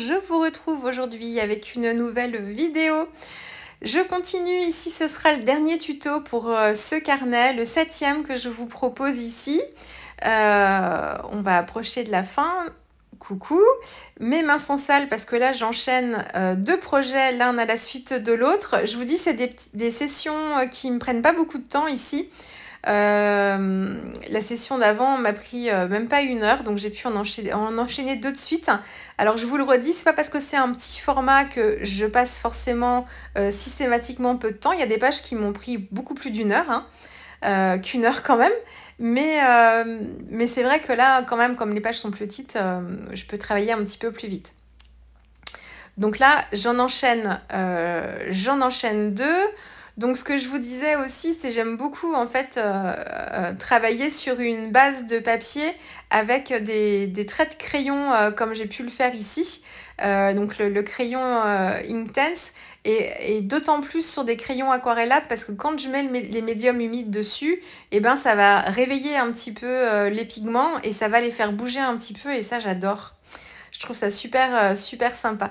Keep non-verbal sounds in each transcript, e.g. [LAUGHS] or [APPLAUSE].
je vous retrouve aujourd'hui avec une nouvelle vidéo. Je continue ici, ce sera le dernier tuto pour euh, ce carnet, le septième que je vous propose ici. Euh, on va approcher de la fin, coucou. Mes mains sont sales parce que là, j'enchaîne euh, deux projets l'un à la suite de l'autre. Je vous dis, c'est des, sessions qui me prennent pas beaucoup de temps ici. Euh, la session d'avant m'a pris euh, même pas une heure, donc j'ai pu en enchaîner, deux de suite. Alors je vous le redis, c'est pas parce que c'est un petit format que je passe forcément euh, systématiquement peu de temps. Il y a des pages qui m'ont pris beaucoup plus d'une heure, hein, qu'une heure quand même. Mais, mais c'est vrai que là, quand même, comme les pages sont plus petites, je peux travailler un petit peu plus vite. Donc là, j'en enchaîne, j'en enchaîne deux. Donc ce que je vous disais aussi, c'est j'aime beaucoup en fait euh, euh, travailler sur une base de papier avec des, traits de crayon euh, comme j'ai pu le faire ici. donc le, crayon Intense et, d'autant plus sur des crayons aquarellables parce que quand je mets les médiums humides dessus, et eh ben ça va réveiller un petit peu les pigments et ça va les faire bouger un petit peu et ça j'adore. Je trouve ça super super sympa.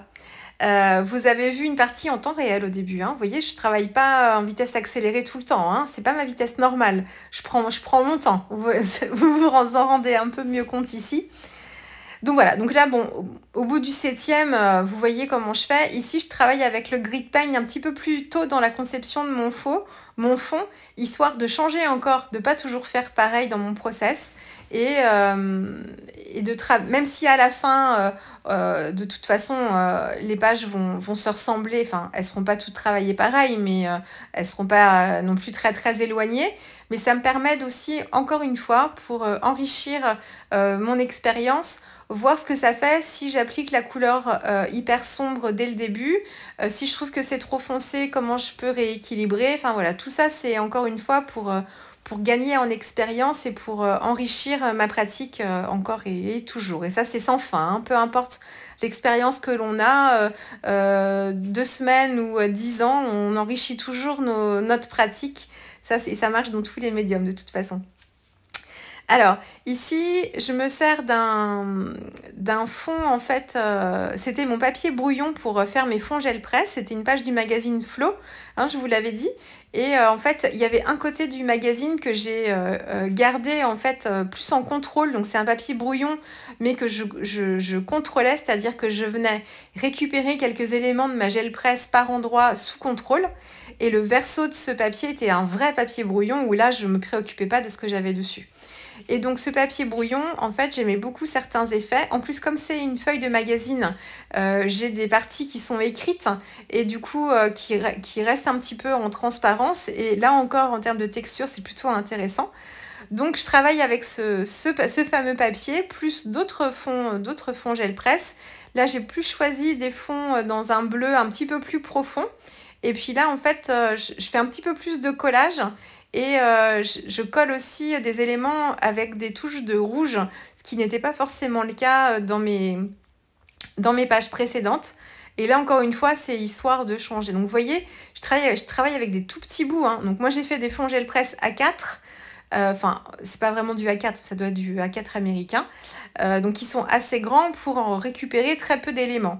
Euh, vous avez vu une partie en temps réel au début. Hein. Vous voyez, je ne travaille pas euh, en vitesse accélérée tout le temps. Hein. n'est pas ma vitesse normale. Je prends, mon temps. [LAUGHS] Vous vous, en rendez un peu mieux compte ici. Donc voilà, donc là, bon, au bout du septième, euh, vous voyez comment je fais. Ici, je travaille avec le grid paint un petit peu plus tôt dans la conception de mon faux, mon fond, histoire de changer encore, de ne pas toujours faire pareil dans mon process. Euh, et, de même si à la fin, euh, euh, de toute façon, les pages vont, se ressembler, enfin, elles seront pas toutes travaillées pareil, mais elles seront pas non plus très très éloignées. Mais ça me permet aussi, encore une fois, pour enrichir mon expérience, voir ce que ça fait si j'applique la couleur hyper sombre dès le début, si je trouve que c'est trop foncé, comment je peux rééquilibrer. Enfin voilà, tout ça c'est encore une fois pour, pour gagner en expérience et pour euh, enrichir euh, ma pratique euh, encore et, toujours. Et ça, c'est sans fin, hein. peu importe l'expérience que l'on a, deux semaines ou dix ans, on enrichit toujours nos, notre pratique. Ça, ça marche dans tous les médiums de toute façon. Alors, ici, je me sers d'un fond, en fait, c'était mon papier brouillon pour faire mes fonds gel presse. C'était une page du magazine Flow, hein, je vous l'avais dit. Et euh, en fait, il y avait un côté du magazine que j'ai euh, euh, gardé en fait plus en contrôle. Donc c'est un papier brouillon, mais que je, je contrôlais, c'est-à-dire que je venais récupérer quelques éléments de ma gel presse par endroit sous contrôle. Et le verso de ce papier était un vrai papier brouillon où là, je ne me préoccupais pas de ce que j'avais dessus. Et donc ce papier brouillon, en fait, j'aimais beaucoup certains effets. En plus, comme c'est une feuille de magazine, euh, j'ai des parties qui sont écrites et du coup euh, qui, restent un petit peu en transparence. Et là encore, en termes de texture, c'est plutôt intéressant. Donc je travaille avec ce, fameux papier, plus d'autres fonds, d'autres fonds gel presse. Là, j'ai plus choisi des fonds euh, dans un bleu un petit peu plus profond. Et puis là, en fait, euh, je fais un petit peu plus de collage. Et euh, je, colle aussi des éléments avec des touches de rouge, ce qui n'était pas forcément le cas euh, dans mes, dans mes pages précédentes. Et là, encore une fois, c'est histoire de changer. Donc, vous voyez, je travaille, je travaille avec des tout petits bouts. Hein. Donc, moi, j'ai fait des fonds gel presse A4. Enfin, ce c'est pas vraiment du A4, ça doit être du A4 américain. donc, ils sont assez grands pour en récupérer très peu d'éléments.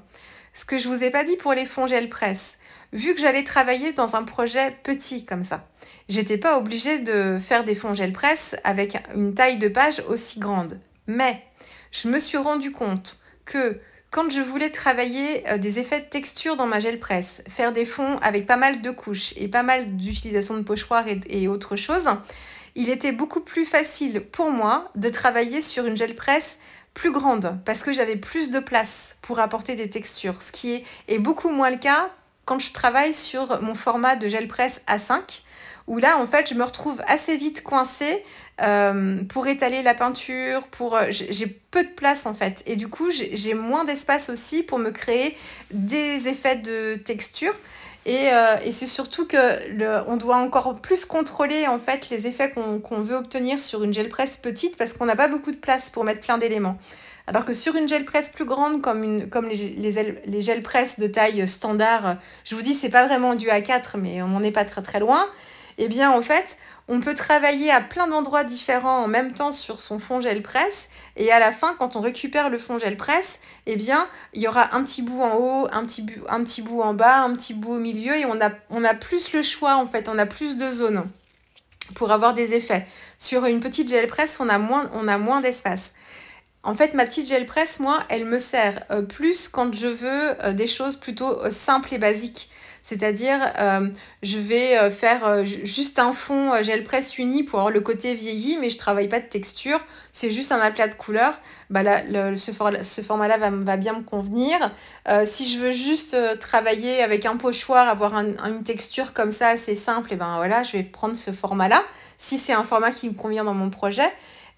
Ce que je vous ai pas dit pour les fonds gel presse, vu que j'allais travailler dans un projet petit comme ça. J'étais pas obligée de faire des fonds gel presse avec une taille de page aussi grande. Mais je me suis rendu compte que quand je voulais travailler euh, des effets de texture dans ma gel presse, faire des fonds avec pas mal de couches et pas mal d'utilisation de pochoirs et, autre chose, il était beaucoup plus facile pour moi de travailler sur une gel presse plus grande parce que j'avais plus de place pour apporter des textures, ce qui est beaucoup moins le cas quand je travaille sur mon format de gel presse A5, où là, en fait, je me retrouve assez vite coincée euh, pour étaler la peinture, pour euh, j'ai peu de place en fait. Et du coup, j'ai moins d'espace aussi pour me créer des effets de texture. Et, euh, c'est surtout que on doit encore plus contrôler en fait les effets qu'on veut obtenir sur une gel presse petite parce qu'on n'a pas beaucoup de place pour mettre plein d'éléments. Alors que sur une gel presse plus grande, comme, une, comme les, les, gel presses de taille standard, je vous dis, c'est pas vraiment du A4, mais on n'en est pas très très loin. Eh bien, en fait, on peut travailler à plein d'endroits différents en même temps sur son fond gel presse. Et à la fin, quand on récupère le fond gel presse, eh bien, il y aura un petit bout en haut, un petit, bout, un petit bout en bas, un petit bout au milieu. Et on a, on a plus le choix, en fait. On a plus de zones pour avoir des effets. Sur une petite gel presse, on a moins, on a moins d'espace. En fait, ma petite gel presse, moi, elle me sert euh, plus quand je veux euh, des choses plutôt euh, simples et basiques. C'est-à-dire, je vais faire juste un fond gel presse uni pour avoir le côté vieilli, mais je travaille pas de texture. C'est juste un aplat de couleurs. Bah là, ce, format-là va, bien me convenir. si je veux juste travailler avec un pochoir, avoir une texture comme ça assez simple, et eh ben voilà, je vais prendre ce format-là. Si c'est un format qui me convient dans mon projet.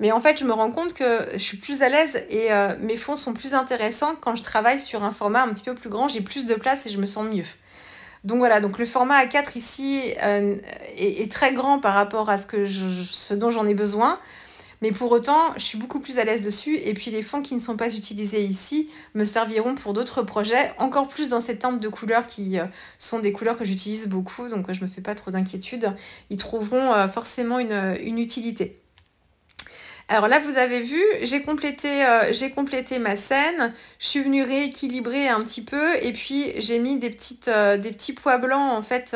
Mais en fait, je me rends compte que je suis plus à l'aise et euh, mes fonds sont plus intéressants quand je travaille sur un format un petit peu plus grand. J'ai plus de place et je me sens mieux. Donc voilà, donc le format A4 ici euh, est, très grand par rapport à ce, dont j'en ai besoin. Mais pour autant, je suis beaucoup plus à l'aise dessus. Et puis les fonds qui ne sont pas utilisés ici me serviront pour d'autres projets, encore plus dans cette teinte de couleurs qui euh, sont des couleurs que j'utilise beaucoup, donc je ne me fais pas trop d'inquiétude. Ils trouveront forcément une utilité. Alors là, vous avez vu, j'ai complété, euh, complété ma scène, je suis venue rééquilibrer un petit peu et puis j'ai mis des, euh, petits pois blancs en fait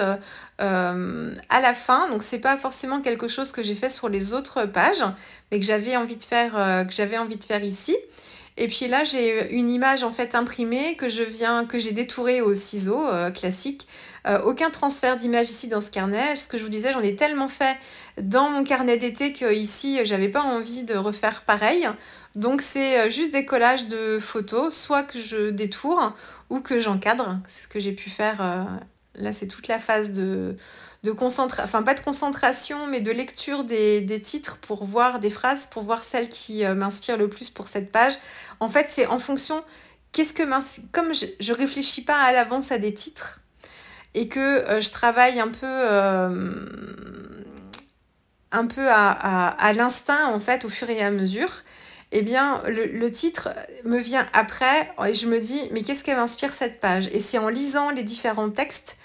euh, à la fin. Donc n'est pas forcément quelque chose que j'ai fait sur les autres pages, mais que j'avais envie de faire, envie de faire ici. Et puis là, j'ai une image en fait imprimée que que j'ai détourée au ciseau classique euh, aucun transfert d'image ici dans ce carnet. Ce que je vous disais, j'en ai tellement fait dans mon carnet d'été que ici, j'avais pas envie de refaire pareil. Donc c'est euh, juste des collages de photos, soit que je détourne ou que j'encadre. C'est ce que j'ai pu faire. Euh, là, c'est toute la phase de, concentration, enfin pas de concentration, mais de lecture des, titres pour voir des phrases, pour voir celles qui m'inspirent le plus pour cette page. En fait, c'est en fonction, qu'est-ce que m'inspire, comme je, je réfléchis pas à l'avance à des titres, et que euh, je travaille un peu euh, un peu à, l'instinct, en fait, au fur et à mesure, eh bien, le, le titre me vient après et je me dis, mais qu'est-ce qu'elle inspire cette page Et c'est en lisant les différents textes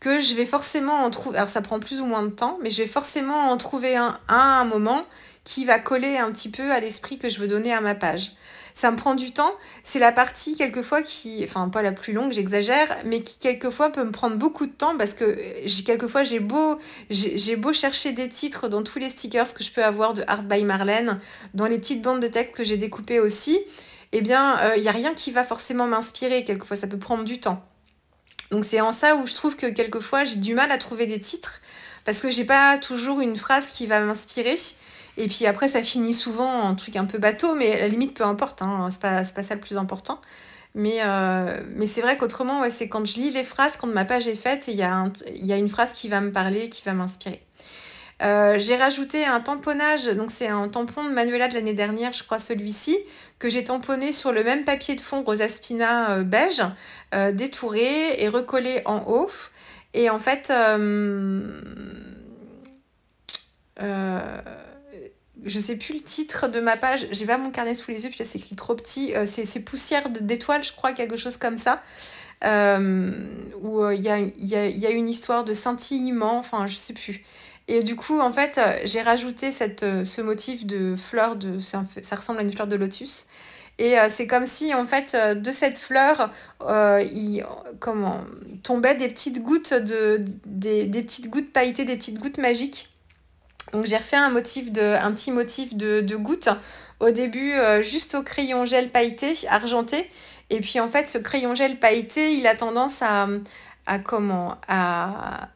que je vais forcément en trouver. Alors, ça prend plus ou moins de temps, mais je vais forcément en trouver un à un moment qui va coller un petit peu à l'esprit que je veux donner à ma page. Ça me prend du temps, c'est la partie quelquefois qui, enfin pas la plus longue, j'exagère, mais qui quelquefois peut me prendre beaucoup de temps parce que euh, quelquefois j'ai beau, j'ai beau chercher des titres dans tous les stickers que je peux avoir de Art by Marlène, dans les petites bandes de texte que j'ai découpées aussi, eh bien il euh, n'y a rien qui va forcément m'inspirer, quelquefois ça peut prendre du temps. Donc c'est en ça où je trouve que quelquefois j'ai du mal à trouver des titres parce que j'ai pas toujours une phrase qui va m'inspirer. Et puis après, ça finit souvent en truc un peu bateau, mais à la limite, peu importe, hein, c'est pas, ça le plus important. Mais, euh, mais c'est vrai qu'autrement, c'est quand je lis les phrases, quand ma page est faite, il y, a une phrase qui va me parler, qui va m'inspirer. Euh, j'ai rajouté un tamponnage, donc c'est un tampon de Manuela de l'année dernière, je crois celui-ci, que j'ai tamponné sur le même papier de fond Rosaspina euh, beige, détouré et recollé en haut. Et en fait, euh, je sais plus le titre de ma page, j'ai pas mon carnet sous les yeux, puis c'est écrit trop petit, euh, C'est c'est poussière d'étoiles, je crois, quelque chose comme ça, euh, où euh, il y a, une histoire de scintillement, enfin je sais plus. Et du coup, en fait, j'ai rajouté cette, ce motif de fleur, de, ça, ressemble à une fleur de lotus. Et c'est comme si, en fait, de cette fleur, il, comment, tombaient des petites gouttes de, des, des petites gouttes pailletées, des petites gouttes magiques donc j'ai refait un, motif de, un petit motif de, de goutte au début euh, juste au crayon gel pailleté, argenté. Et puis en fait ce crayon gel pailleté il a tendance à, comment à...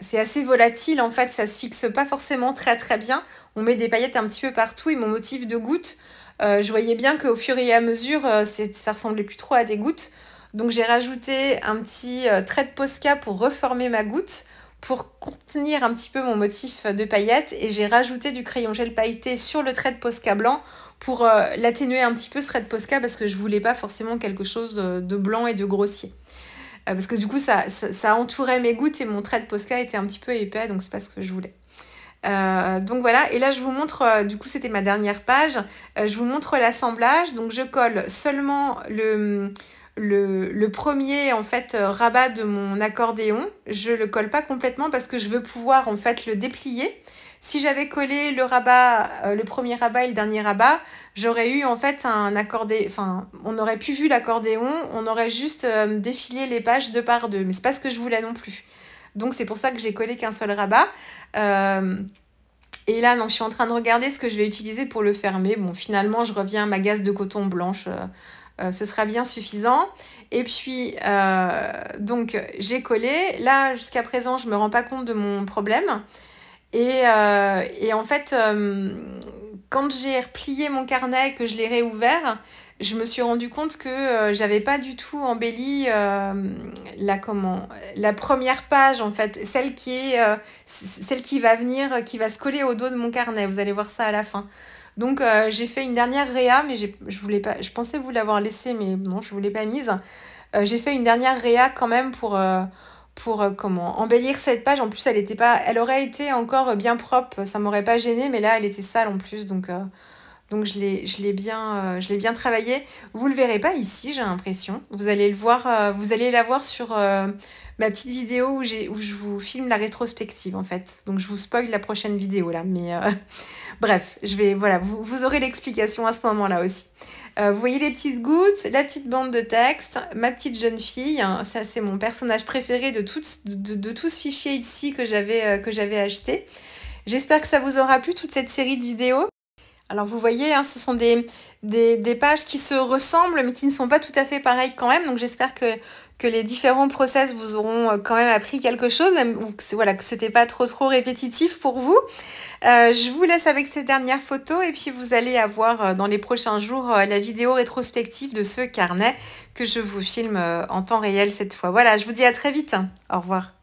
C'est assez volatile en fait, ça se fixe pas forcément très très bien. On met des paillettes un petit peu partout et mon motif de goutte, euh, je voyais bien qu'au fur et à mesure ça euh, ça ressemblait plus trop à des gouttes. Donc j'ai rajouté un petit trait de Posca pour reformer ma goutte pour contenir un petit peu mon motif de paillettes et j'ai rajouté du crayon gel pailleté sur le trait de Posca blanc pour euh, l'atténuer un petit peu ce trait de Posca parce que je voulais pas forcément quelque chose de, blanc et de grossier. Euh, parce que du coup ça, ça, entourait mes gouttes et mon trait de Posca était un petit peu épais donc c'est pas ce que je voulais. Euh, donc voilà, et là je vous montre, du coup c'était ma dernière page, je vous montre l'assemblage, donc je colle seulement le, le, premier en fait euh, rabat de mon accordéon, je le colle pas complètement parce que je veux pouvoir en fait le déplier. Si j'avais collé le rabat, euh, le premier rabat et le dernier rabat, j'aurais eu en fait un accordéon, enfin on aurait pu vu l'accordéon, on aurait juste euh, défilé les pages deux par deux, mais c'est pas ce que je voulais non plus. Donc c'est pour ça que j'ai collé qu'un seul rabat. et là, donc, je suis en train de regarder ce que je vais utiliser pour le fermer. Bon, finalement, je reviens à ma gaze de coton blanche. Euh, ce sera bien suffisant. Et puis, euh, donc, j'ai collé. Là, jusqu'à présent, je ne me rends pas compte de mon problème. Et, euh, en fait, quand j'ai replié mon carnet et que je l'ai réouvert, je me suis rendu compte que j'avais pas du tout embelli la comment la première page en fait celle qui celle qui va venir qui va se coller au dos de mon carnet vous allez voir ça à la fin donc euh, j'ai fait une dernière réa, mais je voulais pas, je pensais vous l'avoir laissée, mais non, je vous l'ai pas mise. Euh, j'ai fait une dernière réa quand même pour euh, pour comment embellir cette page. En plus, elle était pas, elle aurait été encore bien propre, ça m'aurait pas gêné, mais là, elle était sale en plus, donc donc je l'ai bien je l'ai bien travaillé. Vous le verrez pas ici, j'ai l'impression. Vous allez le voir, vous allez la voir sur ma petite vidéo où, où je vous filme la rétrospective en fait. Donc je vous spoil la prochaine vidéo là, mais Bref, je vais, voilà, vous, aurez l'explication à ce moment-là aussi. Euh, vous voyez les petites gouttes, la petite bande de texte, ma petite jeune fille. Hein, ça, c'est mon personnage préféré de tout, de, ce fichier ici euh, que j'avais acheté. J'espère que ça vous aura plu, toute cette série de vidéos. Alors vous voyez, hein, ce sont des, des, pages qui se ressemblent mais qui ne sont pas tout à fait pareilles quand même. Donc j'espère que que les différents process vous auront euh, quand même appris quelque chose, que, voilà, que c'était pas trop trop répétitif pour vous. Euh, je vous laisse avec ces dernières photos et puis vous allez avoir euh, dans les prochains jours la vidéo rétrospective de ce carnet que je vous filme en temps réel cette fois. Voilà, je vous dis à très vite. Au revoir.